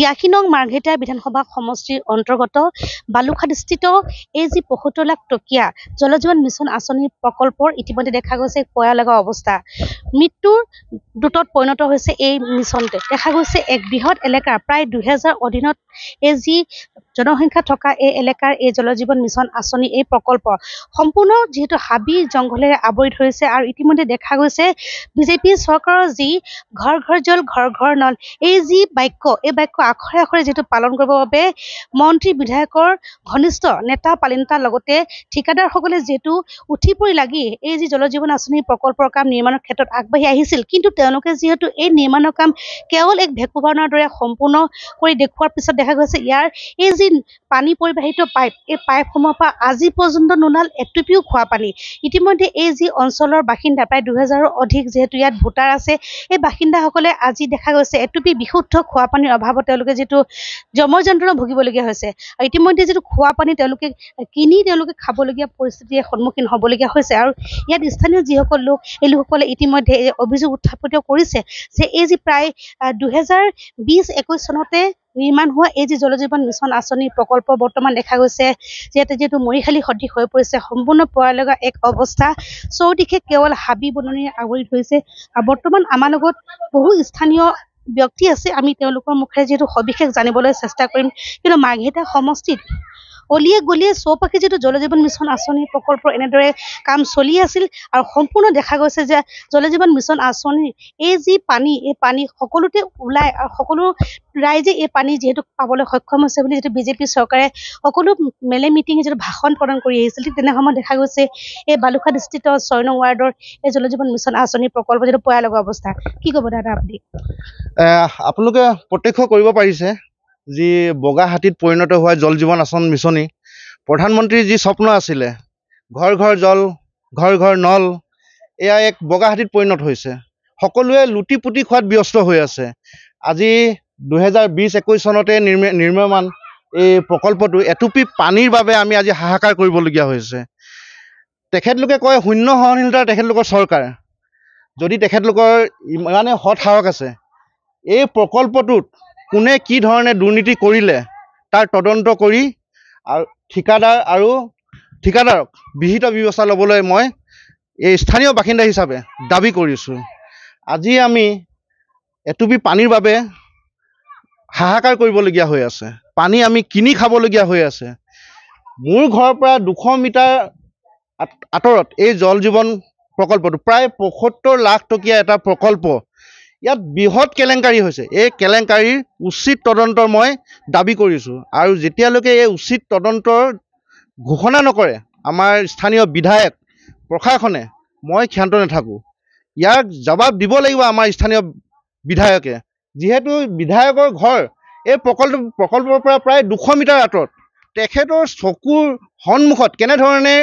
তিয়াশী নং মাৰ্ঘেটাই বিধানসভা সমষ্টিৰ অন্তৰ্গত বালুখাদস্থিত এই যি পয়সত্তৰ লাখ টকীয়া জল জীৱন মিছন আঁচনি প্ৰকল্পৰ ইতিমধ্যে দেখা গৈছে কয়া লগা অৱস্থা মৃত্যুৰ দ্ৰুতত পৰিণত হৈছে এই মিছনটোৱে দেখা গৈছে এক বৃহৎ এলেকা প্ৰায় দুহেজাৰ অধীনত এই যি জনসংখ্যা থকা এই এলেকাৰ এই জল জীৱন মিছন আঁচনি এই প্ৰকল্প সম্পূৰ্ণ যিহেতু হাবি জংঘলেৰে আৱৰি ধৰিছে আৰু ইতিমধ্যে দেখা গৈছে বিজেপি চৰকাৰৰ যি ঘৰ ঘৰ জল ঘৰ ঘৰ নল এই যি বাক্য এই বাক্য আখৰে আখৰে যিহেতু পালন কৰিবৰ বাবে মন্ত্ৰী বিধায়কৰ ঘনিষ্ঠ নেতা পালিনতাৰ লগতে ঠিকাদাৰসকলে যিহেতু উঠি পৰি লাগি এই যি জল জীৱন আঁচনি প্ৰকল্পৰ কাম নিৰ্মাণৰ ক্ষেত্ৰত আগবাঢ়ি আহিছিল কিন্তু তেওঁলোকে যিহেতু এই নিৰ্মাণৰ কাম কেৱল এক ভেকুভাৱনাৰ দৰে সম্পূৰ্ণ কৰি দেখুওৱাৰ পিছত দেখা গৈছে ইয়াৰ এই যি পানী পৰিবাহিত পাইপ এই পাইপসমূহৰ পৰা আজি পৰ্যন্ত নোনাল এটুপিও খোৱা পানী ইতিমধ্যে এই যি অঞ্চলৰ বাসিন্দা প্ৰায় দুহেজাৰৰ অধিক যিহেতু ইয়াত ভোটাৰ আছে এই বাসিন্দাসকলে আজি দেখা গৈছে এটুপি বিশুদ্ধ খোৱা পানীৰ অভাৱত তেওঁলোকে যিটো জমৰ যন্ত্ৰণা ভুগিবলগীয়া হৈছে আৰু ইতিমধ্যে যিটো খোৱা পানী তেওঁলোকে কিনি তেওঁলোকে খাবলগীয়া পৰিস্থিতিৰে সন্মুখীন হ'বলগীয়া হৈছে আৰু ইয়াত স্থানীয় যিসকল লোক এই লোকসকলে ইতিমধ্যে অভিযোগ উত্থাপিত কৰিছে যে এই যি প্ৰায় দুহেজাৰ বিশ একৈশ চনতে নিৰ্মাণ হোৱা এই যে জল জীৱন মিছন আঁচনি প্ৰকল্প বৰ্তমান দেখা গৈছে ইয়াতে যিহেতু মৰিশালী সদৃশ হৈ পৰিছে সম্পূৰ্ণ পোৱাৰ লগা এক অৱস্থা চৌদিশে কেৱল হাবি বননিৰে আৱৰি ধৰিছে আৰু বৰ্তমান আমাৰ লগত বহু স্থানীয় ব্যক্তি আছে আমি তেওঁলোকৰ মুখেৰে যিহেতু সবিশেষ জানিবলৈ চেষ্টা কৰিম কিন্তু মাঘেতা সমষ্টিত অলিয়ে গলিয়ে চৌপাশে যিটো জীৱন মিছন আঁচনি প্ৰকল্প এনেদৰে কাম চলি আছিল আৰু সম্পূৰ্ণ দেখা গৈছে যে জল জীৱন মিছন আঁচনি এই যি পানী এই পানী সকলোতে ওলাই আৰু সকলো ৰাইজে এই পানী যিহেতু পাবলৈ সক্ষম হৈছে বুলি যিটো বিজেপি চৰকাৰে সকলো মেলে মিটিং যিটো ভাষণ প্ৰদান কৰি আহিছিল ঠিক তেনে সময়ত দেখা গৈছে এই বালুখা স্থিত ছয় নং ৱাৰ্ডৰ এই জল জীৱন মিছন আঁচনি প্ৰকল্প যিটো পয়া লগোৱা অৱস্থা কি ক'ব দাদা আপুনি আপোনালোকে প্ৰত্যক্ষ কৰিব পাৰিছে যি বগা হাতীত পৰিণত হোৱা জল জীৱন আঁচনি মিছনি প্ৰধানমন্ত্ৰীৰ যি স্বপ্ন আছিলে ঘৰ ঘৰ জল ঘৰ ঘৰ নল এয়া এক বগা হাতীত পৰিণত হৈছে সকলোৱে লুটি পুতি খোৱাত ব্যস্ত হৈ আছে আজি দুহেজাৰ বিছ একৈছ চনতে নিৰ্ম নিৰ্মাণ এই প্ৰকল্পটো এটুপি পানীৰ বাবে আমি আজি হাহাকাৰ কৰিবলগীয়া হৈছে তেখেতলোকে কয় শূন্য সহনশীলতাৰ তেখেতলোকৰ চৰকাৰ যদি তেখেতলোকৰ ইমানেই সৎ সাহস আছে এই প্ৰকল্পটোত কোনে কি ধৰণে দুৰ্নীতি কৰিলে তাৰ তদন্ত কৰি ঠিকাদাৰ আৰু ঠিকাদাৰক বিহিত ব্যৱস্থা ল'বলৈ মই এই স্থানীয় বাসিন্দা হিচাপে দাবী কৰিছোঁ আজি আমি এটুপি পানীৰ বাবে হাহাকাৰ কৰিবলগীয়া হৈ আছে পানী আমি কিনি খাবলগীয়া হৈ আছে মোৰ ঘৰৰ পৰা দুশ মিটাৰ আঁতৰত এই জল জীৱন প্ৰকল্পটো প্ৰায় পঁয়সত্তৰ লাখ টকীয়া এটা প্ৰকল্প ইয়াত বৃহৎ কেলেংকাৰী হৈছে এই কেলেংকাৰীৰ উচিত তদন্ত মই দাবী কৰিছোঁ আৰু যেতিয়ালৈকে এই উচিত তদন্তৰ ঘোষণা নকৰে আমাৰ স্থানীয় বিধায়ক প্ৰশাসনে মই ক্ষান্ত নাথাকোঁ ইয়াক জবাব দিব লাগিব আমাৰ স্থানীয় বিধায়কে যিহেতু বিধায়কৰ ঘৰ এই প্ৰকল্প প্ৰকল্পৰ পৰা প্ৰায় দুশ মিটাৰ আঁতৰত তেখেতৰ চকুৰ সন্মুখত কেনেধৰণে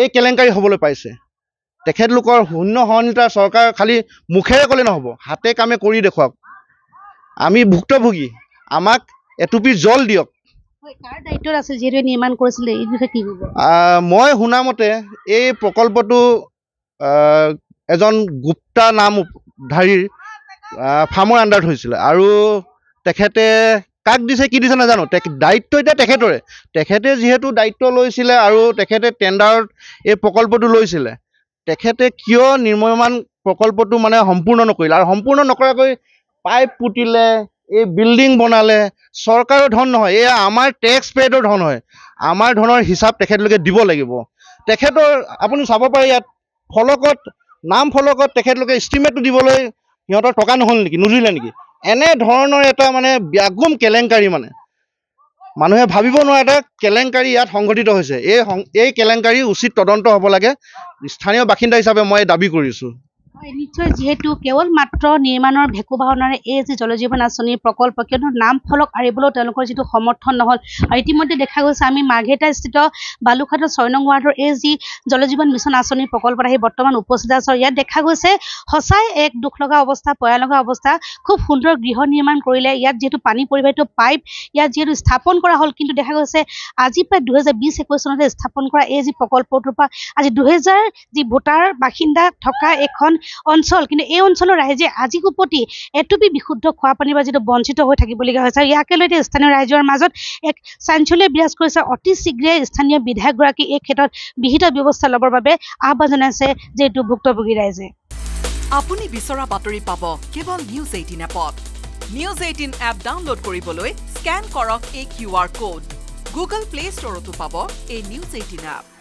এই কেলেংকাৰী হ'বলৈ পাইছে তেখেতলোকৰ শূন্য সহনীয়তা চৰকাৰ খালি মুখেৰে ক'লে নহ'ব হাতে কামে কৰি দেখুৱাওক আমি ভুক্তভোগী আমাক এটুপি জল দিয়ক মই শুনামতে এই প্ৰকল্পটো এজন গুপ্তা নাম ধাৰীৰ ফাৰ্মৰ আণ্ডাৰত হৈছিলে আৰু তেখেতে কাক দিছে কি দিছে নাজানো দায়িত্ব এতিয়া তেখেতৰে তেখেতে যিহেতু দায়িত্ব লৈছিলে আৰু তেখেতে টেণ্ডাৰত এই প্ৰকল্পটো লৈছিলে তেখেতে কিয় নিৰ্মাণ প্ৰকল্পটো মানে সম্পূৰ্ণ নকৰিলে আৰু সম্পূৰ্ণ নকৰাকৈ পাইপ পুতিলে এই বিল্ডিং বনালে চৰকাৰৰ ধন নহয় এয়া আমাৰ টেক্স পেডৰ ধন হয় আমাৰ ধনৰ হিচাপ তেখেতলোকে দিব লাগিব তেখেতৰ আপুনি চাব পাৰে ইয়াত ফলকত নাম ফলকত তেখেতলোকে ইষ্টিমেটটো দিবলৈ সিহঁতৰ টকা নহ'ল নেকি নুজুৰিলে নেকি এনেধৰণৰ এটা মানে ব্যাগুম কেলেংকাৰী মানে মানুহে ভাবিব নোৱাৰে এটা কেলেংকাৰী ইয়াত সংঘটিত হৈছে এই এই কেলেংকাৰী উচিত তদন্ত হ'ব লাগে স্থানীয় বাসিন্দা হিচাপে মই এই দাবী কৰিছো নিশ্চয় যিহেতু কেৱল মাত্ৰ নিৰ্মাণৰ ভেকু ভাওনাৰে এই যি জল জীৱন আঁচনিৰ প্ৰকল্প কিয়নো নাম ফলক আঁৰিবলৈও তেওঁলোকৰ যিটো সমৰ্থন নহ'ল আৰু ইতিমধ্যে দেখা গৈছে আমি মাঘেতাস্থিত বালুখাটৰ ছয় নং ৱাৰ্ডৰ এই যি জল জীৱন মিছন আঁচনিৰ প্ৰকল্পত আহি বৰ্তমান উপস্থিত আছে ইয়াত দেখা গৈছে সঁচাই এক দুখ লগা অৱস্থা পয়া লগা অৱস্থা খুব সুন্দৰ গৃহ নিৰ্মাণ কৰিলে ইয়াত যিহেতু পানী পৰিবাহিত পাইপ ইয়াত যিহেতু স্থাপন কৰা হ'ল কিন্তু দেখা গৈছে আজি প্ৰায় দুহেজাৰ বিছ একৈছ চনতে স্থাপন কৰা এই যি প্ৰকল্পটোৰ পৰা আজি দুহেজাৰ যি ভোটাৰ বাসিন্দা থকা এখন অঞ্চল কিন্তু এই অঞ্চলৰ ৰাইজে আজি উপতি এটুপি বিশুদ্ধ খোৱা পানীৰ পৰা যিটো বঞ্চিত হৈ থাকিবলগীয়া হৈছে আৰু ইয়াকে লৈ স্থানীয় ৰাইজৰ মাজত এক চাঞ্চল্য বিৰাজ কৰিছে অতি শীঘ্ৰে স্থানীয় বিধায়কগৰাকী এই ক্ষেত্ৰত বিহিত ব্যৱস্থা ল'বৰ বাবে আহ্বান জনাইছে যে এইটো ভুক্তভোগী ৰাইজে আপুনি বিচৰা বাতৰি পাব কেৱল নিউজ এইটিন এপত নিউজ এইটিন এপ ডাউনলোড কৰিবলৈ স্কেন কৰক এই Q R code Google Play ষ্টৰতো পাব এই নিউজ এইটিন এপ